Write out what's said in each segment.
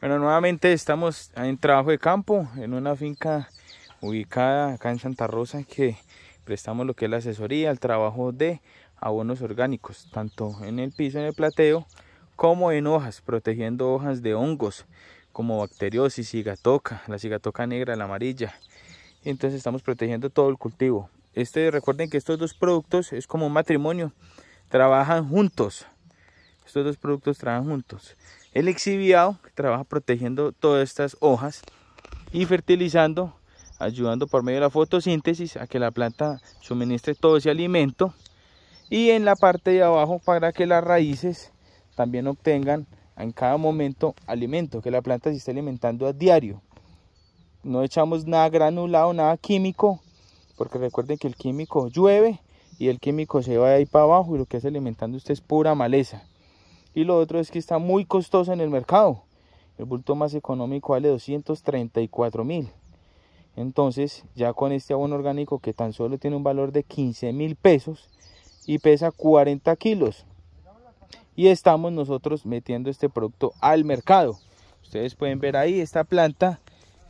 Bueno, nuevamente estamos en trabajo de campo, en una finca ubicada acá en Santa Rosa que prestamos lo que es la asesoría, al trabajo de abonos orgánicos, tanto en el piso, en el plateo, como en hojas, protegiendo hojas de hongos, como bacteriosis, cigatoca, la cigatoca negra, la amarilla. Entonces estamos protegiendo todo el cultivo. Este, recuerden que estos dos productos es como un matrimonio, trabajan juntos. Estos dos productos trabajan juntos. El exhibiado, que trabaja protegiendo todas estas hojas y fertilizando, ayudando por medio de la fotosíntesis a que la planta suministre todo ese alimento. Y en la parte de abajo para que las raíces también obtengan en cada momento alimento, que la planta se esté alimentando a diario. No echamos nada granulado, nada químico, porque recuerden que el químico llueve y el químico se va de ahí para abajo y lo que hace alimentando usted es pura maleza. Y lo otro es que está muy costoso en el mercado. El bulto más económico vale 234 mil. Entonces, ya con este abono orgánico que tan solo tiene un valor de 15 mil pesos y pesa 40 kilos. Y estamos nosotros metiendo este producto al mercado. Ustedes pueden ver ahí esta planta,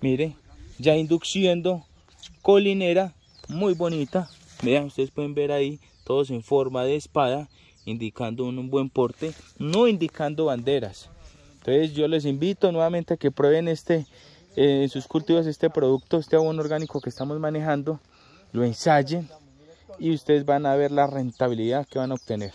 mire, ya induciendo colinera, muy bonita. Vean, ustedes pueden ver ahí, todos en forma de espada indicando un buen porte, no indicando banderas. Entonces yo les invito nuevamente a que prueben este, eh, en sus cultivos este producto, este abono orgánico que estamos manejando, lo ensayen y ustedes van a ver la rentabilidad que van a obtener.